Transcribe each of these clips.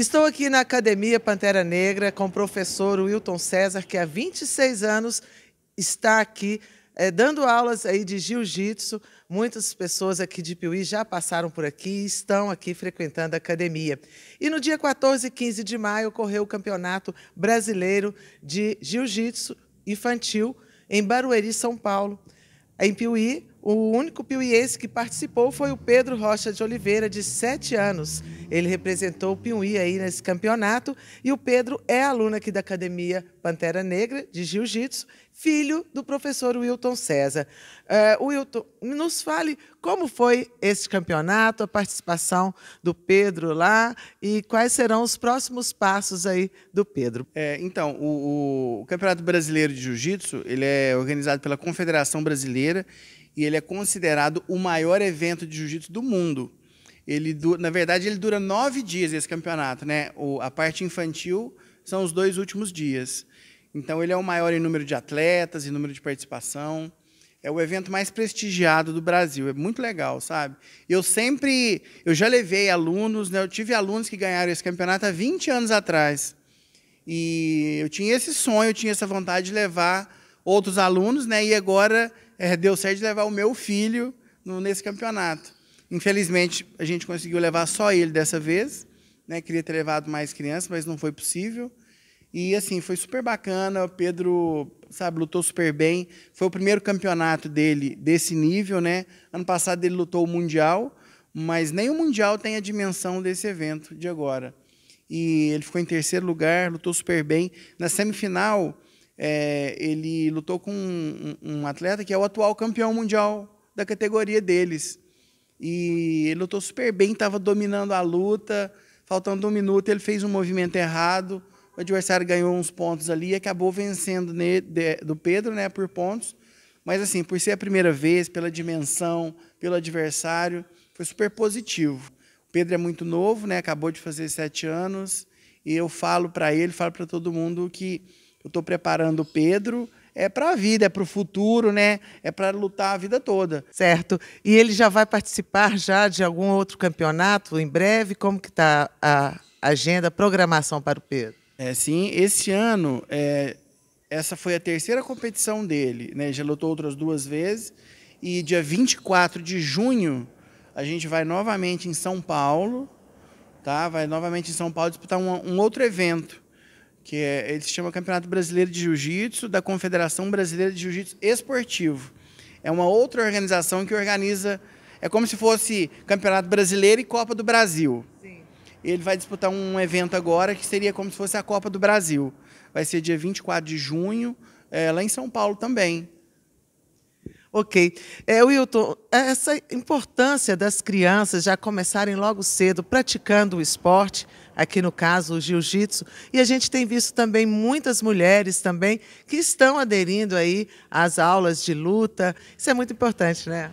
Estou aqui na Academia Pantera Negra com o professor Wilton César, que há 26 anos está aqui é, dando aulas aí de jiu-jitsu. Muitas pessoas aqui de Piuí já passaram por aqui e estão aqui frequentando a academia. E no dia 14 e 15 de maio ocorreu o Campeonato Brasileiro de Jiu-Jitsu Infantil em Barueri, São Paulo. Em Piuí, o único piuiense que participou foi o Pedro Rocha de Oliveira, de 7 anos. Ele representou o Piuí aí nesse campeonato e o Pedro é aluno aqui da Academia Pantera Negra de Jiu-Jitsu, filho do professor Wilton César. Uh, Wilton, nos fale como foi esse campeonato, a participação do Pedro lá e quais serão os próximos passos aí do Pedro. É, então, o, o Campeonato Brasileiro de Jiu-Jitsu ele é organizado pela Confederação Brasileira e ele é considerado o maior evento de jiu-jitsu do mundo. Ele, na verdade, ele dura nove dias esse campeonato, né? O, a parte infantil são os dois últimos dias. Então ele é o maior em número de atletas, em número de participação. É o evento mais prestigiado do Brasil. É muito legal, sabe? Eu sempre, eu já levei alunos, né? Eu tive alunos que ganharam esse campeonato há 20 anos atrás. E eu tinha esse sonho, eu tinha essa vontade de levar outros alunos, né? E agora é, deu certo de levar o meu filho no, nesse campeonato. Infelizmente, a gente conseguiu levar só ele dessa vez. Né? Queria ter levado mais crianças, mas não foi possível. E assim, foi super bacana. O Pedro, sabe, lutou super bem. Foi o primeiro campeonato dele desse nível, né? Ano passado ele lutou o Mundial, mas nem o Mundial tem a dimensão desse evento de agora. E ele ficou em terceiro lugar, lutou super bem. Na semifinal, é, ele lutou com um, um, atleta que é o atual campeão mundial da categoria deles. E ele lutou super bem, estava dominando a luta. Faltando um minuto, ele fez um movimento errado. O adversário ganhou uns pontos ali e acabou vencendo ne, de, do Pedro né, por pontos. Mas, assim, por ser a primeira vez, pela dimensão, pelo adversário, foi super positivo. O Pedro é muito novo, né, acabou de fazer sete anos. E eu falo para ele, falo para todo mundo que eu estou preparando o Pedro é para a vida, é para o futuro, né? É para lutar a vida toda. Certo. E ele já vai participar já de algum outro campeonato em breve? Como que está a agenda, a programação para o Pedro? É, sim. Esse ano, é, essa foi a terceira competição dele, né? Já lutou outras duas vezes. E dia 24 de junho, a gente vai novamente em São Paulo, tá? Vai novamente em São Paulo disputar um, um outro evento que é, ele se chama Campeonato Brasileiro de Jiu-Jitsu da Confederação Brasileira de Jiu-Jitsu Esportivo. É uma outra organização que organiza, é como se fosse Campeonato Brasileiro e Copa do Brasil. Sim. Ele vai disputar um evento agora que seria como se fosse a Copa do Brasil. Vai ser dia 24 de junho, é, lá em São Paulo também. Ok. É, Wilton, essa importância das crianças já começarem logo cedo praticando o esporte, aqui no caso o jiu-jitsu, e a gente tem visto também muitas mulheres também que estão aderindo aí às aulas de luta. Isso é muito importante, né?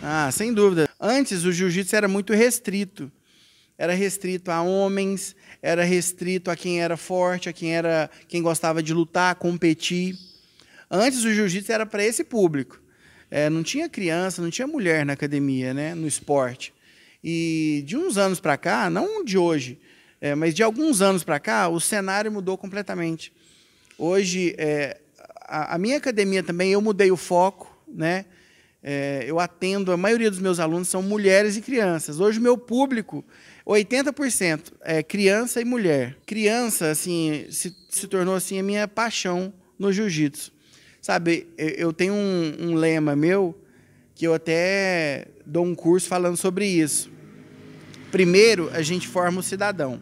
Ah, sem dúvida. Antes o jiu-jitsu era muito restrito. Era restrito a homens, era restrito a quem era forte, a quem era quem gostava de lutar, competir. Antes o jiu-jitsu era para esse público é, não tinha criança, não tinha mulher na academia, né, no esporte. E de uns anos para cá, não de hoje, é, mas de alguns anos para cá, o cenário mudou completamente. Hoje, é, a, a, minha academia também, eu mudei o foco, né? É, eu atendo, a maioria dos meus alunos são mulheres e crianças. Hoje, meu público, 80% é criança e mulher. Criança, assim, se, se tornou assim, a minha paixão no jiu-jitsu. Sabe, eu tenho um, um lema meu que eu até dou um curso falando sobre isso. Primeiro, a gente forma o cidadão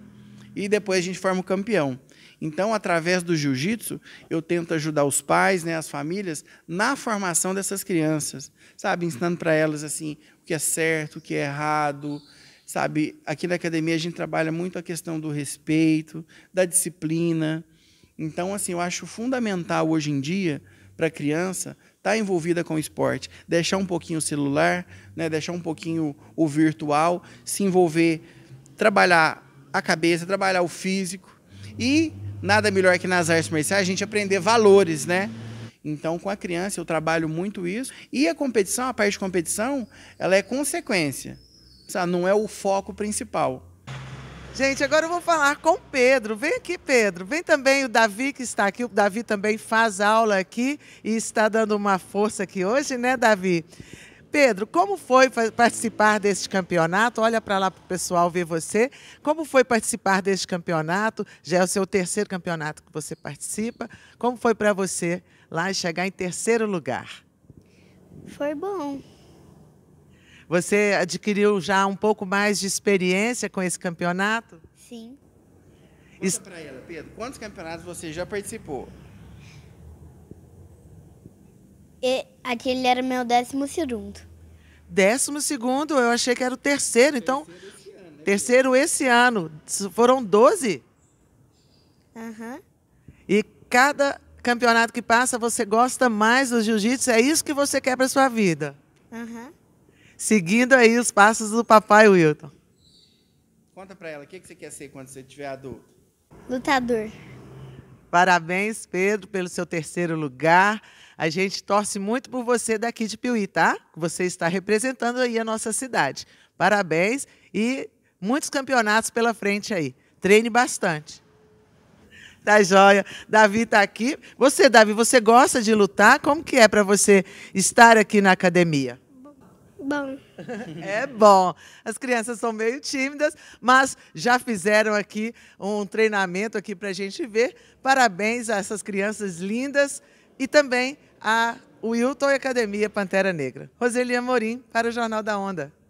e depois a gente forma o campeão. Então, através do jiu-jitsu, eu tento ajudar os pais, né, as famílias, na formação dessas crianças, sabe? Ensinando para elas assim o que é certo, o que é errado, sabe? Aqui na academia a gente trabalha muito a questão do respeito, da disciplina. Então, assim, eu acho fundamental hoje em dia para a criança estar tá envolvida com o esporte, deixar um pouquinho o celular, né, deixar um pouquinho o virtual, se envolver, trabalhar a cabeça, trabalhar o físico e nada melhor que nas artes marciais a gente aprender valores, né? Então, com a criança, eu trabalho muito isso. E a competição, a parte de competição, ela é consequência. Não é o foco principal. Gente, agora eu vou falar com o Pedro. Vem aqui, Pedro. Vem também o Davi, que está aqui. O Davi também faz aula aqui e está dando uma força aqui hoje, né, Davi? Pedro, como foi participar deste campeonato? Olha para lá para o pessoal ver você. Como foi participar deste campeonato? Já é o seu terceiro campeonato que você participa. Como foi para você lá chegar em terceiro lugar? Foi bom. Você adquiriu já um pouco mais de experiência com esse campeonato? Sim. Conta para ela, Pedro. Quantos campeonatos você já participou? E, aquele era meu décimo segundo. Décimo segundo? Eu achei que era o terceiro. Então, terceiro esse ano. Né, terceiro esse ano. Foram 12? Aham. Uhum. E cada campeonato que passa, você gosta mais do jiu-jitsu? É isso que você quer para sua vida? Aham. Uhum seguindo aí os passos do papai Wilton. Conta para ela, o que, você quer ser quando você tiver adulto? Lutador. Parabéns, Pedro, pelo seu terceiro lugar. A gente torce muito por você daqui de Piuí, tá? Você está representando aí a nossa cidade. Parabéns e muitos campeonatos pela frente aí. Treine bastante. Tá joia. Davi está aqui. Você, Davi, você gosta de lutar? Como que é para você estar aqui na academia? Bom. É bom. As crianças são meio tímidas, mas já fizeram aqui um treinamento aqui para a gente ver. Parabéns a essas crianças lindas e também a Wilton e Academia Pantera Negra. Roseli Amorim para o Jornal da Onda.